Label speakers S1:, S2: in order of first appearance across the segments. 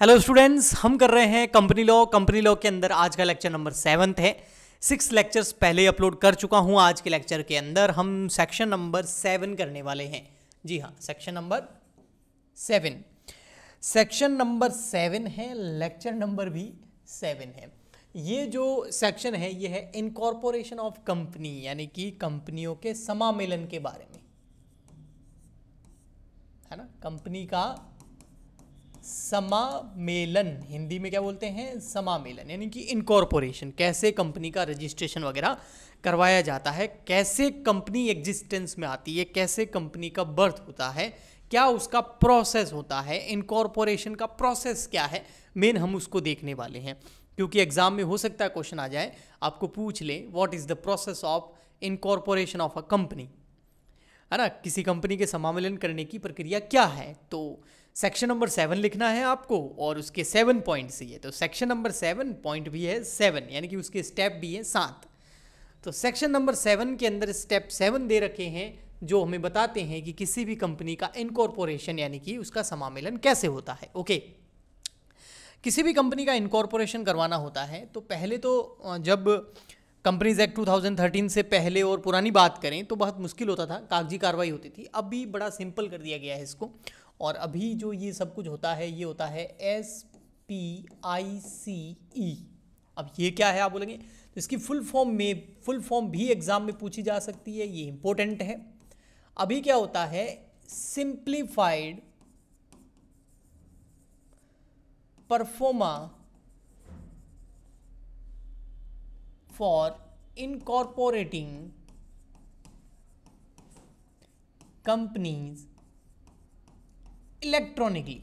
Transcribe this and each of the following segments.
S1: Hello students हम कर रहे हैं कंपनी लॉ कंपनी लॉ के अंदर आज का लेक्चर नंबर सेवन्थ है सिक्स लेक्चर्स पहले ही अपलोड कर चुका हूं आज के लेक्चर के अंदर हम सेक्शन नंबर सेवन करने वाले हैं जी हाँ section number seven section number seven है लेक्चर नंबर भी सेवन है ये जो सेक्शन है ये है इनकॉर्पोरेशन ऑफ कंपनी यानी कि कंपनियों के समामेलन के बारे में है ना कंपनी का समामेलन हिंदी में क्या बोलते हैं समामेलन यानी कि इनकॉर्पोरेशन कैसे कंपनी का रजिस्ट्रेशन वगैरह करवाया जाता है कैसे कंपनी एग्जिस्टेंस में आती है कैसे कंपनी का बर्थ होता है क्या उसका प्रोसेस होता है इनकॉर्पोरेशन का प्रोसेस क्या है मेन हम उसको देखने वाले हैं क्योंकि एग्जाम में हो सकता है क्वेश्चन आ जाए आपको पूछ ले what is the process of incorporation of a company है ना किसी कंपनी के समामेलन करने की प्रक्रिया क्या है तो सेक्शन नंबर सेवन लिखना है आपको और उसके सेवन पॉइंट है तो सेक्शन नंबर सेवन पॉइंट भी है सेवन यानी कि उसके स्टेप भी हैं सात तो सेक्शन नंबर सेवन के अंदर स्टेप सेवन दे रखे हैं जो हमें बताते हैं कि किसी भी कंपनी का इनकॉर्पोरेशन यानी कि उसका समामेलन कैसे होता है ओके किसी भी कंपनी का इनकॉर्पोरेशन करवाना होता है तो पहले तो जब कंपनीज एक्ट 2013 से पहले और पुरानी बात करें तो बहुत मुश्किल होता था कागजी कार्रवाई होती थी अब भी बड़ा सिंपल कर दिया गया है इसको और अभी जो ये सब कुछ होता है ये होता है एस पी आई सी ई अब ये क्या है आप बोलेंगे तो इसकी फुल फॉर्म में फुल फॉर्म भी एग्ज़ाम में पूछी जा सकती है ये इंपॉर्टेंट है अभी क्या होता है simplified proforma for incorporating companies electronically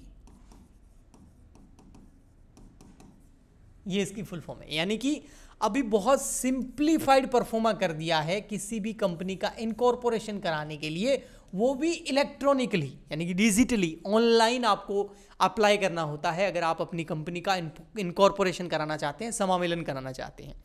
S1: ये इसकी फुल फॉर्म है यानी कि अभी बहुत सिंप्लीफाइड परफॉर्मा कर दिया है किसी भी कंपनी का इनकॉर्पोरेशन कराने के लिए वो भी इलेक्ट्रॉनिकली यानी कि डिजिटली ऑनलाइन आपको अप्लाई करना होता है अगर आप अपनी कंपनी का इनकॉर्पोरेशन कराना चाहते हैं समामेलन कराना चाहते हैं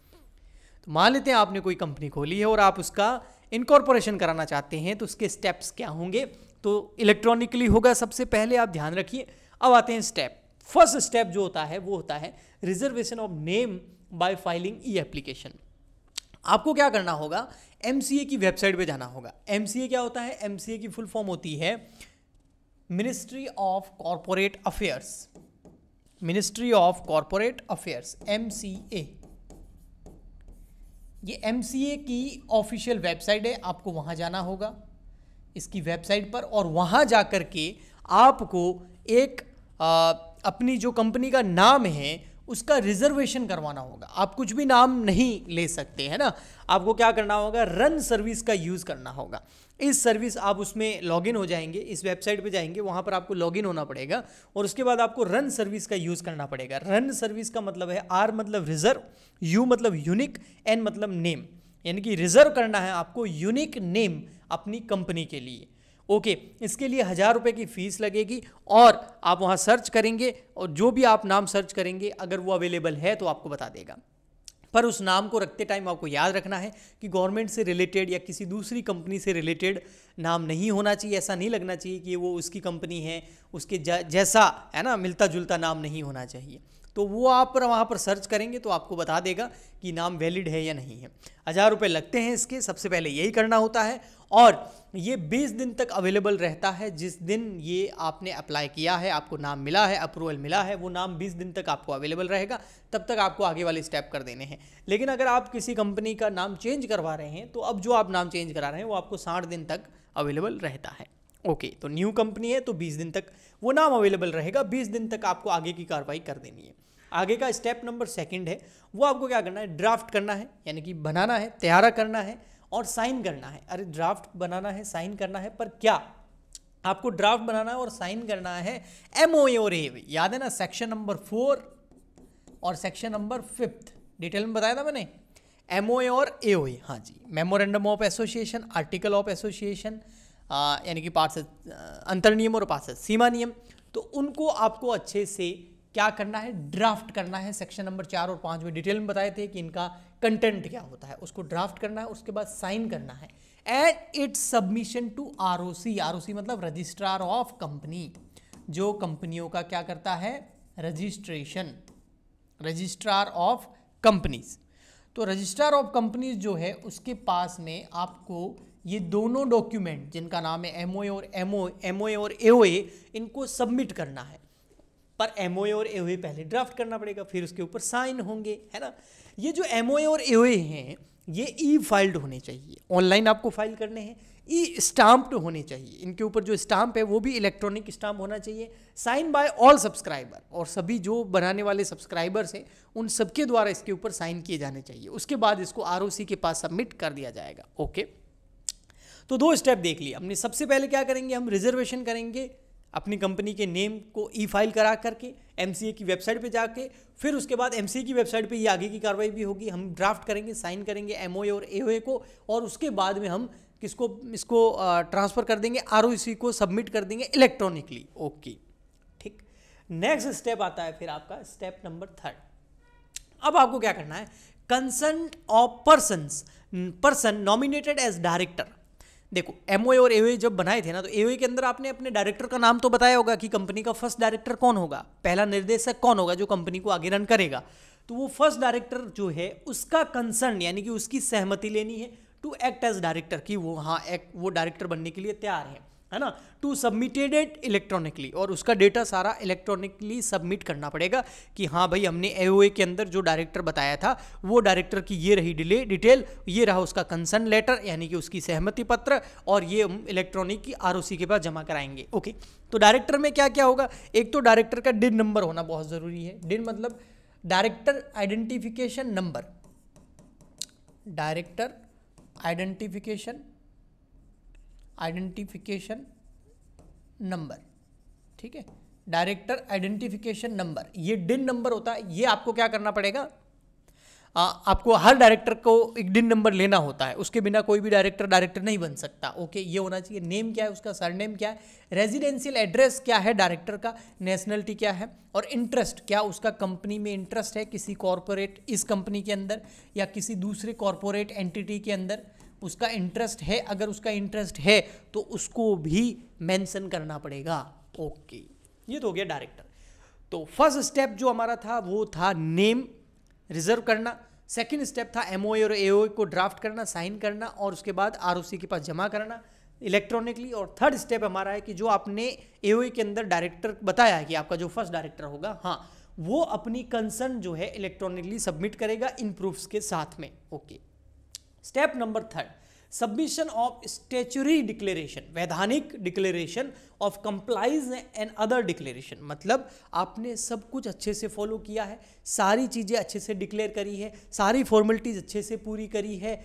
S1: तो मान लेते हैं आपने कोई कंपनी खोली है और आप उसका इनकॉर्पोरेशन कराना चाहते हैं तो उसके स्टेप्स क्या होंगे तो इलेक्ट्रॉनिकली होगा सबसे पहले आप ध्यान रखिए अब आते हैं स्टेप फर्स्ट स्टेप जो होता है वो होता है reservation of name by filing e application आपको क्या करना होगा एम की वेबसाइट पर जाना होगा एम क्या होता है एम की फुल फॉर्म होती है ministry of corporate affairs ministry of corporate affairs M C A ये एम की ऑफिशियल वेबसाइट है आपको वहाँ जाना होगा इसकी वेबसाइट पर और वहाँ जा कर के आपको एक आ, अपनी जो कंपनी का नाम है उसका रिजर्वेशन करवाना होगा आप कुछ भी नाम नहीं ले सकते है ना आपको क्या करना होगा रन सर्विस का यूज़ करना होगा इस सर्विस आप उसमें लॉगिन हो जाएंगे इस वेबसाइट पे जाएंगे वहाँ पर आपको लॉगिन होना पड़ेगा और उसके बाद आपको रन सर्विस का यूज़ करना पड़ेगा रन सर्विस का मतलब है आर मतलब रिजर्व यू मतलब यूनिक एन मतलब नेम यानी कि रिजर्व करना है आपको यूनिक नेम अपनी कंपनी के लिए ओके इसके लिए हज़ार रुपये की फ़ीस लगेगी और आप वहाँ सर्च करेंगे और जो भी आप नाम सर्च करेंगे अगर वो अवेलेबल है तो आपको बता देगा पर उस नाम को रखते टाइम आपको याद रखना है कि गवर्नमेंट से रिलेटेड या किसी दूसरी कंपनी से रिलेटेड नाम नहीं होना चाहिए ऐसा नहीं लगना चाहिए कि वो उसकी कंपनी है उसके जैसा है ना मिलता जुलता नाम नहीं होना चाहिए तो वो आप पर वहाँ पर सर्च करेंगे तो आपको बता देगा कि नाम वैलिड है या नहीं है हज़ार रुपये लगते हैं इसके सबसे पहले यही करना होता है और ये 20 दिन तक अवेलेबल रहता है जिस दिन ये आपने अप्लाई किया है आपको नाम मिला है अप्रूवल मिला है वो नाम 20 दिन तक आपको अवेलेबल रहेगा तब तक आपको आगे वाले स्टेप कर देने हैं लेकिन अगर आप किसी कंपनी का नाम चेंज करवा रहे हैं तो अब जो आप नाम चेंज करा रहे हैं वो आपको साठ दिन तक अवेलेबल रहता है ओके okay, तो न्यू कंपनी है तो 20 दिन तक वो नाम अवेलेबल रहेगा 20 दिन तक आपको आगे की कार्रवाई कर देनी है आगे का स्टेप नंबर सेकंड है वो आपको क्या करना है ड्राफ्ट करना है यानी कि बनाना है तैयारा करना है और साइन करना है अरे ड्राफ्ट बनाना है साइन करना है पर क्या आपको ड्राफ्ट बनाना है और साइन करना है एम ओ और ए याद है ना सेक्शन नंबर फोर और सेक्शन नंबर फिफ्थ डिटेल में बताया था मैंने एम ओ ए और ए हाँ जी memorandum of association article of association यानी कि पार्षद अंतर नियम और पार्षद सीमा नियम तो उनको आपको अच्छे से क्या करना है ड्राफ्ट करना है सेक्शन नंबर चार और पाँच में डिटेल में बताए थे कि इनका कंटेंट क्या होता है उसको ड्राफ्ट करना है उसके बाद साइन करना है and its submission to R O C R O C मतलब रजिस्ट्रार ऑफ कंपनी जो कंपनियों का क्या करता है रजिस्ट्रेशन रजिस्ट्रार ऑफ कंपनीज तो रजिस्ट्रार ऑफ कंपनीज जो है उसके पास में आपको ये दोनों डॉक्यूमेंट जिनका नाम है एम और एम ओ और ए इनको सबमिट करना है पर एम और ए पहले ड्राफ्ट करना पड़ेगा फिर उसके ऊपर साइन होंगे है ना ये जो एम और ए हैं ये ई फाइल्ड होने चाहिए ऑनलाइन आपको फाइल करने हैं ई स्टाम्प्ड होने चाहिए इनके ऊपर जो स्टाम्प है वो भी इलेक्ट्रॉनिक स्टाम्प होना चाहिए साइन बाय ऑल सब्सक्राइबर और सभी जो बनाने वाले सब्सक्राइबर्स हैं उन सबके द्वारा इसके ऊपर साइन किए जाने चाहिए उसके बाद इसको आर के पास सबमिट कर दिया जाएगा ओके तो दो स्टेप देख लिए हमने सबसे पहले क्या करेंगे हम रिजर्वेशन करेंगे अपनी कंपनी के नेम को ई फाइल करा करके एम की वेबसाइट पे जाके फिर उसके बाद एम की वेबसाइट पे ये आगे की कार्रवाई भी होगी हम ड्राफ्ट करेंगे साइन करेंगे एम और ए को और उसके बाद में हम किसको इसको ट्रांसफ़र कर देंगे आर को सबमिट कर देंगे इलेक्ट्रॉनिकली ओके ठीक नेक्स्ट स्टेप आता है फिर आपका स्टेप नंबर थर्ड अब आपको क्या करना है concern of person person nominated as director देखो एम और ए जब बनाए थे ना तो ए के अंदर आपने अपने डायरेक्टर का नाम तो बताया होगा कि कंपनी का फर्स्ट डायरेक्टर कौन होगा पहला निर्देशक कौन होगा जो कंपनी को आगे रन करेगा तो वो फर्स्ट डायरेक्टर जो है उसका कंसर्न यानी कि उसकी सहमति लेनी है टू एक्ट एज डायरेक्टर कि वो हाँ एक्ट वो डायरेक्टर बनने के लिए तैयार है है ना टू सबमिटेड इट इलेक्ट्रॉनिकली और उसका डेटा सारा इलेक्ट्रॉनिकली सबमिट करना पड़ेगा कि हाँ भाई हमने ए के अंदर जो डायरेक्टर बताया था वो डायरेक्टर की ये रही डिले डिटेल ये रहा उसका कंसर्न लेटर यानी कि उसकी सहमति पत्र और ये हम इलेक्ट्रॉनिक की आर के पास जमा कराएंगे ओके तो डायरेक्टर में क्या क्या होगा एक तो डायरेक्टर का डिन नंबर होना बहुत ज़रूरी है डिन मतलब director identification number director identification identification number ठीक है डायरेक्टर आइडेंटिफिकेशन नंबर ये डिन नंबर होता है ये आपको क्या करना पड़ेगा आ, आपको हर डायरेक्टर को एक डिन नंबर लेना होता है उसके बिना कोई भी डायरेक्टर डायरेक्टर नहीं बन सकता ओके ये होना चाहिए नेम क्या है उसका सरनेम क्या है रेजिडेंशियल एड्रेस क्या है डायरेक्टर का नेशनलिटी क्या है और इंटरेस्ट क्या उसका कंपनी में इंटरेस्ट है किसी कॉरपोरेट इस कंपनी के अंदर या किसी दूसरे कॉरपोरेट एंटिटी के अंदर उसका इंटरेस्ट है अगर उसका इंटरेस्ट है तो उसको भी मेंशन करना पड़ेगा ओके ये तो हो गया डायरेक्टर तो फर्स्ट स्टेप जो हमारा था वो था नेम रिजर्व करना सेकेंड स्टेप था एम और ए को ड्राफ्ट करना साइन करना और उसके बाद आर के पास जमा करना इलेक्ट्रॉनिकली और थर्ड स्टेप हमारा है कि जो आपने ए के अंदर डायरेक्टर बताया है कि आपका जो फर्स्ट डायरेक्टर होगा हाँ वो अपनी कंसर्न जो है इलेक्ट्रॉनिकली सबमिट करेगा इन प्रूफ्स के साथ में okay okay. Step number third submission of statutory declaration वैधानिक declaration of compliance and other declaration मतलब आपने सब कुछ अच्छे से फॉलो किया है सारी चीज़ें अच्छे से डिक्लेयर करी है सारी फॉर्मेलिटीज़ अच्छे से पूरी करी है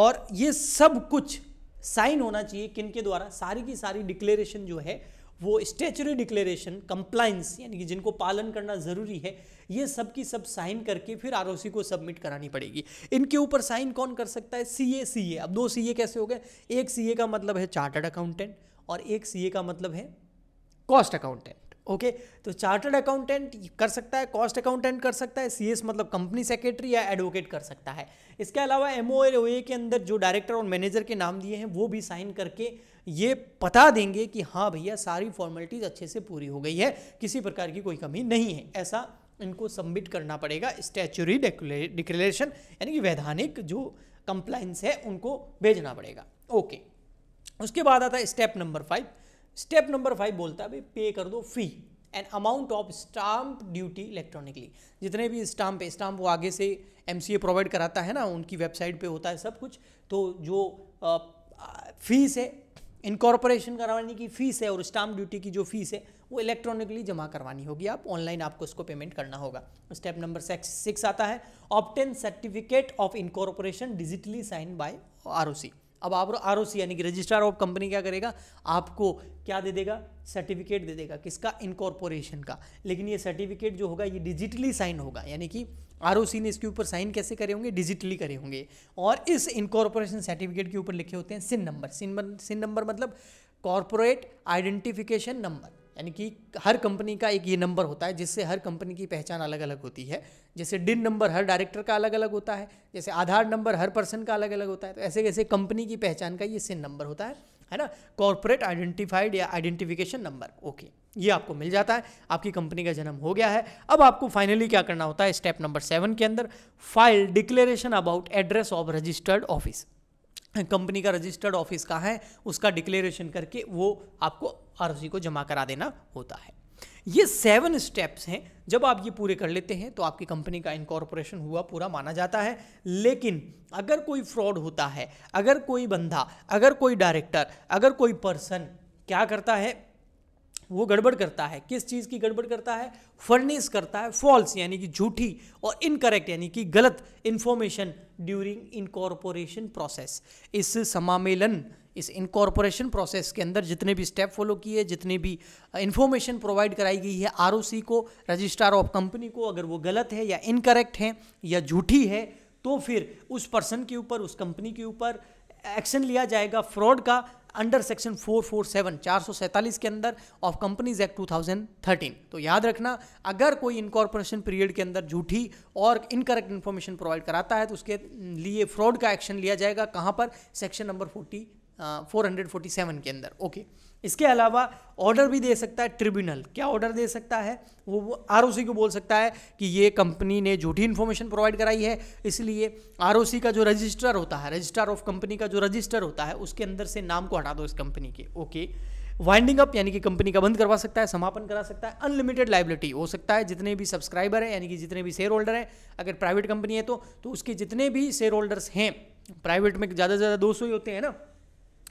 S1: और ये सब कुछ साइन होना चाहिए किन के द्वारा सारी की सारी डिक्लेरेशन जो है वो स्टेचुरी डिक्लेरेशन कंप्लाइंस यानी कि जिनको पालन करना ज़रूरी है ये सब की सब साइन करके फिर आर को सबमिट करानी पड़ेगी इनके ऊपर साइन कौन कर सकता है सी ए सी ए अब दो सी ए कैसे हो गए एक सी ए का मतलब है चार्टर्ड अकाउंटेंट और एक सी ए का मतलब है कॉस्ट अकाउंटेंट ओके okay, तो चार्टर्ड अकाउंटेंट कर सकता है कॉस्ट अकाउंटेंट कर सकता है सीएस मतलब कंपनी सेक्रेटरी या एडवोकेट कर सकता है इसके अलावा एम के अंदर जो डायरेक्टर और मैनेजर के नाम दिए हैं वो भी साइन करके ये पता देंगे कि हाँ भैया सारी फॉर्मेलिटीज़ अच्छे से पूरी हो गई है किसी प्रकार की कोई कमी नहीं है ऐसा इनको सबमिट करना पड़ेगा स्टैचुरी डिक्लेरेशन यानी कि वैधानिक जो कंप्लाइंस है उनको भेजना पड़ेगा ओके उसके बाद आता है step number five step number five बोलता है भाई पे कर दो fee an amount of stamp duty electronically जितने भी स्टाम्प स्टाम्प वो आगे से एम प्रोवाइड कराता है ना उनकी वेबसाइट पे होता है सब कुछ तो जो फीस है इनकॉर्पोरेशन करवाने की फ़ीस है और स्टाम्प ड्यूटी की जो फीस है वो इलेक्ट्रॉनिकली जमा करवानी होगी आप ऑनलाइन आपको इसको पेमेंट करना होगा स्टेप नंबर सिक्स आता है obtain certificate of incorporation digitally sign by R अब आप आर यानी कि रजिस्ट्रार ऑफ कंपनी क्या करेगा आपको क्या दे देगा सर्टिफिकेट दे देगा किसका इनकॉर्पोरेशन का लेकिन ये सर्टिफिकेट जो होगा ये डिजिटली साइन होगा यानी कि आर ने इसके ऊपर साइन कैसे करे होंगे डिजिटली करे होंगे और इस इनकॉर्पोरेशन सर्टिफिकेट के ऊपर लिखे होते हैं CIN number CIN CIN number मतलब कॉरपोरेट आइडेंटिफिकेशन नंबर यानी कि हर कंपनी का एक ये नंबर होता है जिससे हर कंपनी की पहचान अलग अलग होती है जैसे डिन नंबर हर डायरेक्टर का अलग अलग होता है जैसे आधार नंबर हर पर्सन का अलग अलग होता है तो ऐसे कैसे कंपनी की पहचान का ये सिन नंबर होता है है ना कॉरपोरेट आइडेंटिफाइड या आइडेंटिफिकेशन नंबर ओके ये आपको मिल जाता है आपकी कंपनी का जन्म हो गया है अब आपको फाइनली क्या करना होता है स्टेप नंबर सेवन के अंदर file declaration about address of registered office company का रजिस्टर्ड ऑफिस कहाँ है उसका डिक्लेरेशन करके वो आपको आर को जमा करा देना होता है ये सेवन स्टेप्स हैं जब आप ये पूरे कर लेते हैं तो आपकी कंपनी का इनकॉर्पोरेशन हुआ पूरा माना जाता है लेकिन अगर कोई फ्रॉड होता है अगर कोई बंदा अगर कोई डायरेक्टर अगर कोई पर्सन क्या करता है वो गड़बड़ करता है किस चीज़ की गड़बड़ करता है फर्निस करता है फॉल्स यानी कि झूठी और इनकरेक्ट यानी कि गलत इन्फॉर्मेशन ड्यूरिंग इनकॉर्पोरेशन प्रोसेस इस समामेलन इस इनकॉर्पोरेशन प्रोसेस के अंदर जितने भी स्टेप फॉलो किए जितने भी इन्फॉर्मेशन uh, प्रोवाइड कराई गई है आर को रजिस्ट्रार ऑफ कंपनी को अगर वो गलत है या इनकरेक्ट है या झूठी है तो फिर उस पर्सन के ऊपर उस कंपनी के ऊपर एक्शन लिया जाएगा फ्रॉड का अंडर सेक्शन 447 447 के अंदर ऑफ कंपनीज एक्ट 2013 तो याद रखना अगर कोई इनकॉर्पोरेशन पीरियड के अंदर झूठी और इनकरेक्ट इन्फॉर्मेशन प्रोवाइड कराता है तो उसके लिए फ्रॉड का एक्शन लिया जाएगा कहाँ पर सेक्शन नंबर 447 के अंदर ओके इसके अलावा ऑर्डर भी दे सकता है ट्रिब्यूनल क्या ऑर्डर दे सकता है वो आर को बोल सकता है कि ये कंपनी ने झूठी इन्फॉर्मेशन प्रोवाइड कराई है इसलिए आर का जो रजिस्टर होता है रजिस्टर ऑफ कंपनी का जो रजिस्टर होता है उसके अंदर से नाम को हटा दो इस कंपनी के ओके वाइंडिंग अप यानी कि कंपनी का बंद करवा सकता है समापन करा सकता है अनलिमिटेड लाइबिलिटी हो सकता है जितने भी सब्सक्राइबर हैं यानी कि जितने भी शेयर होल्डर हैं अगर प्राइवेट कंपनी है तो, तो उसके जितने भी शेयर होल्डर्स हैं प्राइवेट में ज़्यादा से ज़्यादा दो ही होते हैं ना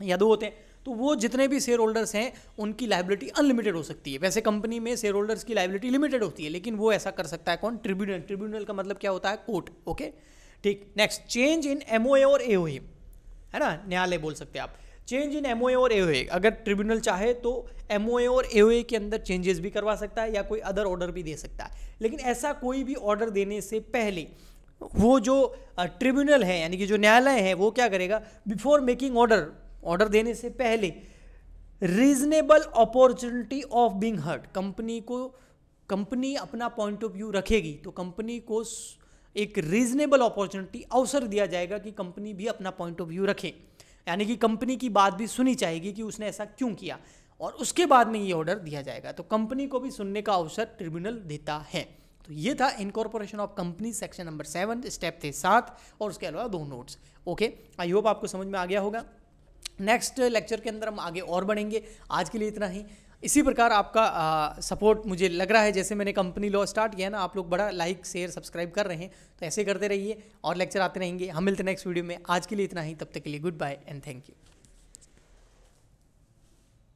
S1: या दो होते हैं तो वो जितने भी शेयर होल्डर्स हैं उनकी लाइबिलिटी अनलिमिटेड हो सकती है वैसे कंपनी में शेयर होल्डर्स की लाइबिलिटी लिमिटेड होती है लेकिन वो ऐसा कर सकता है कौन ट्रिब्यूनल ट्रिब्यूनल का मतलब क्या होता है कोर्ट ओके ठीक नेक्स्ट चेंज इन एम और ए है ना न्यायालय बोल सकते हैं आप चेंज इन एम और ए अगर ट्रिब्यूनल चाहे तो एम और ए के अंदर चेंजेस भी करवा सकता है या कोई अदर ऑर्डर भी दे सकता है लेकिन ऐसा कोई भी ऑर्डर देने से पहले वो जो ट्रिब्यूनल है यानी कि जो न्यायालय है वो क्या करेगा बिफोर मेकिंग ऑर्डर ऑर्डर देने से पहले reasonable opportunity of being heard company को कंपनी अपना पॉइंट ऑफ व्यू रखेगी तो कंपनी को एक रीजनेबल अपॉर्चुनिटी अवसर दिया जाएगा कि कंपनी भी अपना पॉइंट ऑफ व्यू रखे यानी कि कंपनी की बात भी सुनी चाहेगी कि उसने ऐसा क्यों किया और उसके बाद में ये ऑर्डर दिया जाएगा तो कंपनी को भी सुनने का अवसर ट्रिब्यूनल देता है तो ये था incorporation of company section number seven step थे सात और उसके अलावा दो नोट्स ओके आई होप आपको समझ में आ गया होगा नेक्स्ट लेक्चर के अंदर हम आगे और बढ़ेंगे आज के लिए इतना ही इसी प्रकार आपका आ, सपोर्ट मुझे लग रहा है जैसे मैंने कंपनी लॉ स्टार्ट किया ना आप लोग बड़ा लाइक शेयर सब्सक्राइब कर रहे हैं तो ऐसे करते रहिए और लेक्चर आते रहेंगे हम मिलते नेक्स्ट वीडियो में आज के लिए इतना ही तब तक के लिए good bye and thank you